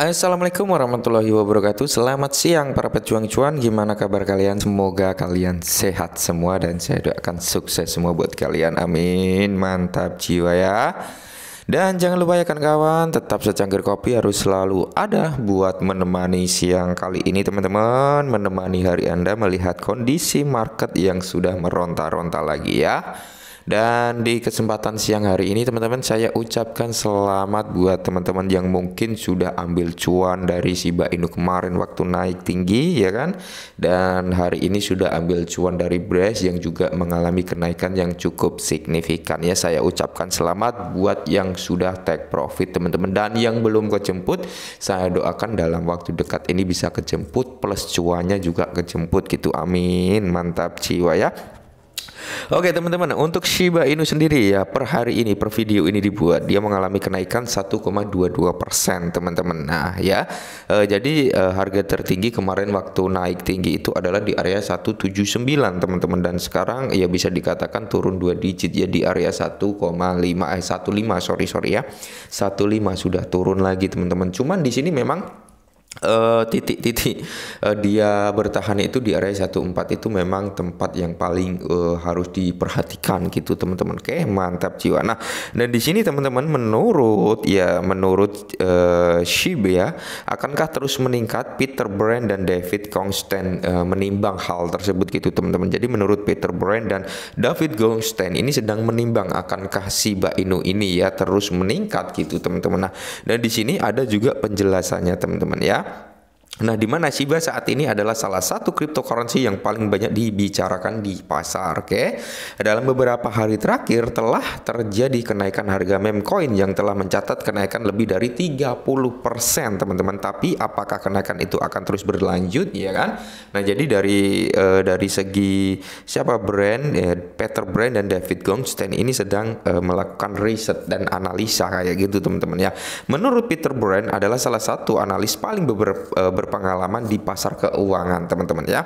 Assalamualaikum warahmatullahi wabarakatuh Selamat siang para pejuang cuan Gimana kabar kalian? Semoga kalian sehat semua Dan saya doakan sukses semua buat kalian Amin Mantap jiwa ya Dan jangan lupa ya kan kawan Tetap secangkir kopi harus selalu ada Buat menemani siang kali ini teman-teman Menemani hari Anda Melihat kondisi market yang sudah meronta-ronta lagi ya dan di kesempatan siang hari ini teman-teman saya ucapkan selamat buat teman-teman yang mungkin sudah ambil cuan dari Shiba Inu kemarin waktu naik tinggi ya kan. Dan hari ini sudah ambil cuan dari Brace yang juga mengalami kenaikan yang cukup signifikan ya. Saya ucapkan selamat buat yang sudah take profit teman-teman dan yang belum kejemput saya doakan dalam waktu dekat ini bisa kejemput plus cuannya juga kejemput gitu. Amin. Mantap jiwa ya. Oke teman-teman, untuk Shiba Inu sendiri ya per hari ini per video ini dibuat dia mengalami kenaikan 1,22 persen teman-teman. Nah ya, e, jadi e, harga tertinggi kemarin waktu naik tinggi itu adalah di area 179 teman-teman dan sekarang ya bisa dikatakan turun dua digit ya di area 1,5 eh 15 sorry sorry ya 15 sudah turun lagi teman-teman. Cuman di sini memang titik-titik eh, uh, eh, dia bertahan itu di area 14 itu memang tempat yang paling uh, harus diperhatikan gitu teman-teman. Oke, mantap jiwa. Nah, dan di sini teman-teman menurut ya menurut uh, Shib ya, akankah terus meningkat Peter Brand dan David Kongstein uh, menimbang hal tersebut gitu teman-teman. Jadi menurut Peter Brand dan David Kongstein ini sedang menimbang akankah Shiba Inu ini ya terus meningkat gitu teman-teman. Nah, dan di sini ada juga penjelasannya teman-teman ya. Nah, di mana Shiba saat ini adalah salah satu cryptocurrency yang paling banyak dibicarakan di pasar, oke? Okay? Dalam beberapa hari terakhir telah terjadi kenaikan harga meme memcoin yang telah mencatat kenaikan lebih dari 30%, teman-teman. Tapi apakah kenaikan itu akan terus berlanjut, ya kan? Nah, jadi dari uh, dari segi siapa brand ya, Peter Brand dan David Goldstein ini sedang uh, melakukan riset dan analisa kayak gitu, teman-teman ya. Menurut Peter Brand adalah salah satu analis paling beberapa ber eh, berpengalaman di pasar keuangan teman-teman ya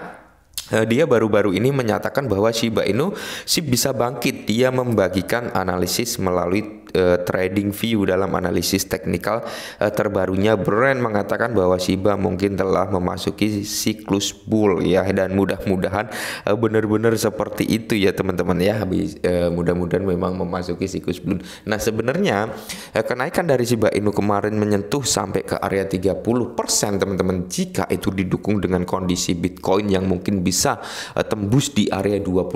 Eh, dia baru-baru ini menyatakan bahwa Shiba Inu si bisa bangkit. Dia membagikan analisis melalui uh, trading view dalam analisis teknikal uh, terbarunya brand mengatakan bahwa Shiba mungkin telah memasuki siklus bull ya dan mudah-mudahan uh, benar-benar seperti itu ya teman-teman ya. uh, mudah-mudahan memang memasuki siklus bull. Nah, sebenarnya uh, kenaikan dari Shiba Inu kemarin menyentuh sampai ke area 30% teman-teman jika itu didukung dengan kondisi Bitcoin yang mungkin bisa bisa uh, tembus di area 25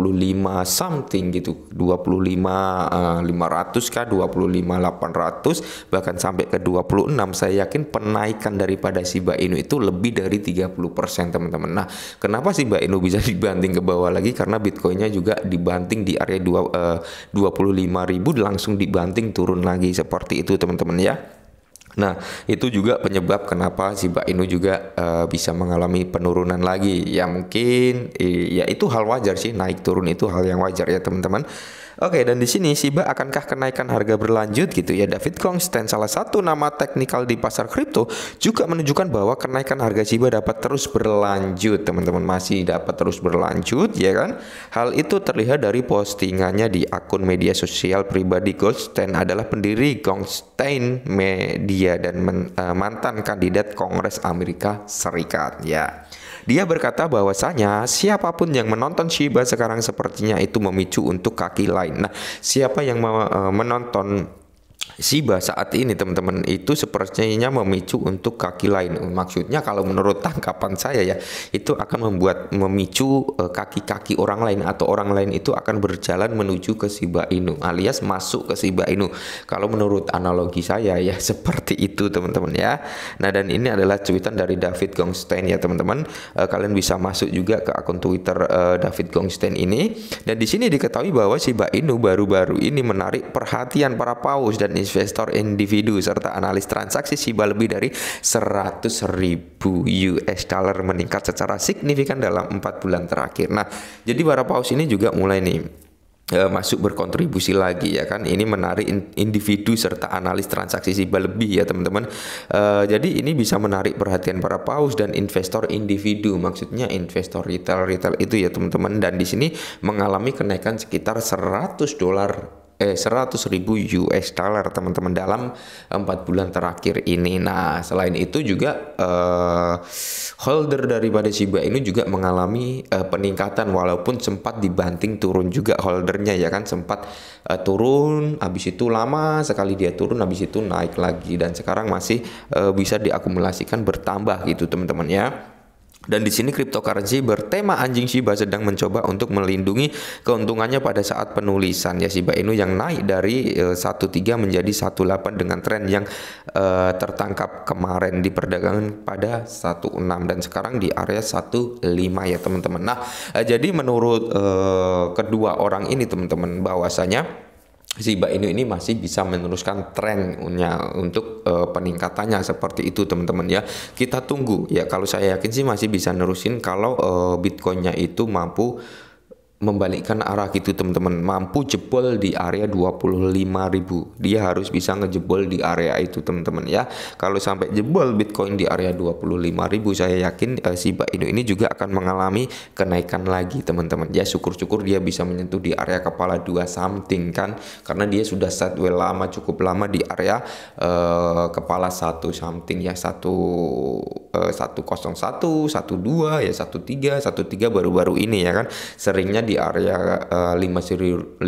something gitu 25 uh, 500 kah 25 800 bahkan sampai ke 26 saya yakin penaikan daripada Shiba Inu itu lebih dari 30% teman-teman nah kenapa Shiba Inu bisa dibanting ke bawah lagi karena Bitcoinnya juga dibanting di area 2, eh, uh, ribu langsung dibanting turun lagi seperti itu teman-teman ya Nah, itu juga penyebab kenapa si Mbak Inu juga uh, bisa mengalami penurunan lagi. Ya mungkin ya itu hal wajar sih, naik turun itu hal yang wajar ya teman-teman. Oke, dan di sini Shiba akankah kenaikan harga berlanjut gitu ya? David Kongsten salah satu nama teknikal di pasar kripto juga menunjukkan bahwa kenaikan harga Shiba dapat terus berlanjut, teman-teman masih dapat terus berlanjut ya kan? Hal itu terlihat dari postingannya di akun media sosial pribadi Goldstein adalah pendiri Goldstein Media dan eh, mantan kandidat Kongres Amerika Serikat ya. Dia berkata bahwasanya siapapun yang menonton Shiba sekarang sepertinya itu memicu untuk kaki lain. Nah, siapa yang eh, menonton Siba saat ini teman-teman itu sepertinya memicu untuk kaki lain. Maksudnya kalau menurut tangkapan saya ya, itu akan membuat memicu e, kaki-kaki orang lain atau orang lain itu akan berjalan menuju ke Siba Inu alias masuk ke Siba Inu. Kalau menurut analogi saya ya seperti itu teman-teman ya. Nah dan ini adalah cuitan dari David Gongstein ya teman-teman. E, kalian bisa masuk juga ke akun Twitter e, David Gongstein ini. Dan di sini diketahui bahwa Siba Inu baru-baru ini menarik perhatian para paus dan investor individu serta analis transaksi Shiba lebih dari 100 ribu US dollar meningkat secara signifikan dalam empat bulan terakhir. Nah, jadi para paus ini juga mulai nih eh, masuk berkontribusi lagi ya kan ini menarik individu serta analis transaksi siba lebih ya teman-teman e, jadi ini bisa menarik perhatian para paus dan investor individu maksudnya investor retail retail itu ya teman-teman dan di sini mengalami kenaikan sekitar 100 dolar eh 100 ribu US dollar teman-teman dalam empat bulan terakhir ini. Nah selain itu juga eh, holder daripada Shiba ini juga mengalami eh, peningkatan walaupun sempat dibanting turun juga holdernya ya kan sempat eh, turun habis itu lama sekali dia turun habis itu naik lagi dan sekarang masih eh, bisa diakumulasikan bertambah gitu teman-teman ya. Dan di sini cryptocurrency bertema anjing Shiba sedang mencoba untuk melindungi keuntungannya pada saat penulisan ya Shiba Inu yang naik dari 13 eh, menjadi 18 dengan tren yang uh, tertangkap kemarin di perdagangan pada 16 dan sekarang di area 15 ya teman-teman. Nah, eh, jadi menurut uh, kedua orang ini teman-teman bahwasanya si Inu ini masih bisa meneruskan trennya untuk uh, peningkatannya seperti itu teman-teman ya. Kita tunggu ya kalau saya yakin sih masih bisa nerusin kalau uh, Bitcoinnya itu mampu membalikkan arah gitu teman-teman mampu jebol di area 25.000 dia harus bisa ngejebol di area itu teman-teman ya kalau sampai jebol Bitcoin di area 25.000 saya yakin eh, si Shiba Inu ini juga akan mengalami kenaikan lagi teman-teman ya syukur-syukur dia bisa menyentuh di area kepala dua something kan karena dia sudah well lama cukup lama di area uh, kepala satu something ya satu eh, satu 101 12 ya 13 13 baru-baru ini ya kan seringnya di area uh, eh, 5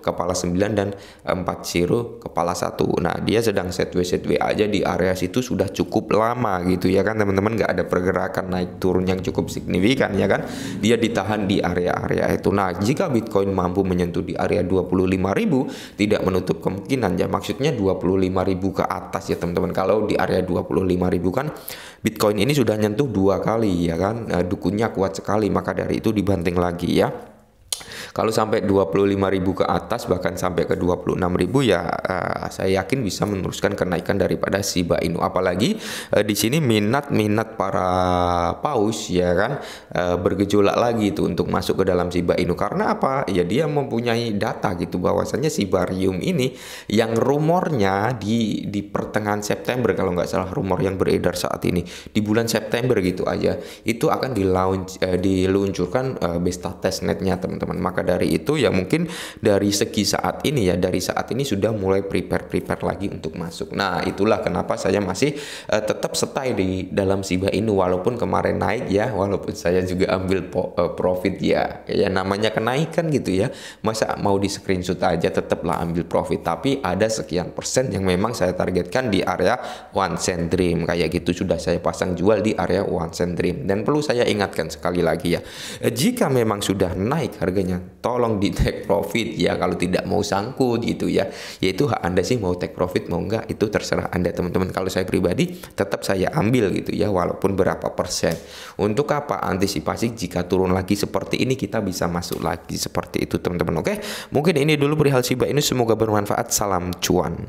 kepala 9 dan 4-0 kepala 1. Nah, dia sedang setway setway aja di area situ sudah cukup lama gitu ya kan teman-teman nggak ada pergerakan naik turun yang cukup signifikan ya kan. Dia ditahan di area-area itu. Nah, jika Bitcoin mampu menyentuh di area 25.000 tidak menutup kemungkinan ya maksudnya 25.000 ke atas ya teman-teman. Kalau di area 25.000 kan Bitcoin ini sudah nyentuh dua kali ya kan. Eh, dukunnya kuat sekali maka dari itu dibanting lagi ya media Kalau sampai 25.000 ke atas bahkan sampai ke 26.000 ya uh, saya yakin bisa meneruskan kenaikan daripada Shiba Inu. Apalagi uh, di sini minat-minat para paus ya kan uh, bergejolak lagi itu untuk masuk ke dalam Shiba Inu karena apa? Ya dia mempunyai data gitu bahwasannya Sibarium ini yang rumornya di di pertengahan September kalau nggak salah rumor yang beredar saat ini di bulan September gitu aja itu akan dilaunch uh, diluncurkan uh, beta testnetnya teman-teman. Maka dari itu ya mungkin dari segi saat ini ya dari saat ini sudah mulai prepare prepare lagi untuk masuk nah itulah kenapa saya masih uh, tetap stay di dalam Siba ini walaupun kemarin naik ya walaupun saya juga ambil po, uh, profit ya ya namanya kenaikan gitu ya masa mau di screenshot aja tetaplah ambil profit tapi ada sekian persen yang memang saya targetkan di area one cent dream kayak gitu sudah saya pasang jual di area one cent dream dan perlu saya ingatkan sekali lagi ya jika memang sudah naik harganya tolong di take profit ya kalau tidak mau sangkut gitu ya yaitu hak anda sih mau take profit mau enggak itu terserah anda teman-teman kalau saya pribadi tetap saya ambil gitu ya walaupun berapa persen untuk apa antisipasi jika turun lagi seperti ini kita bisa masuk lagi seperti itu teman-teman oke mungkin ini dulu perihal Shiba ini semoga bermanfaat salam cuan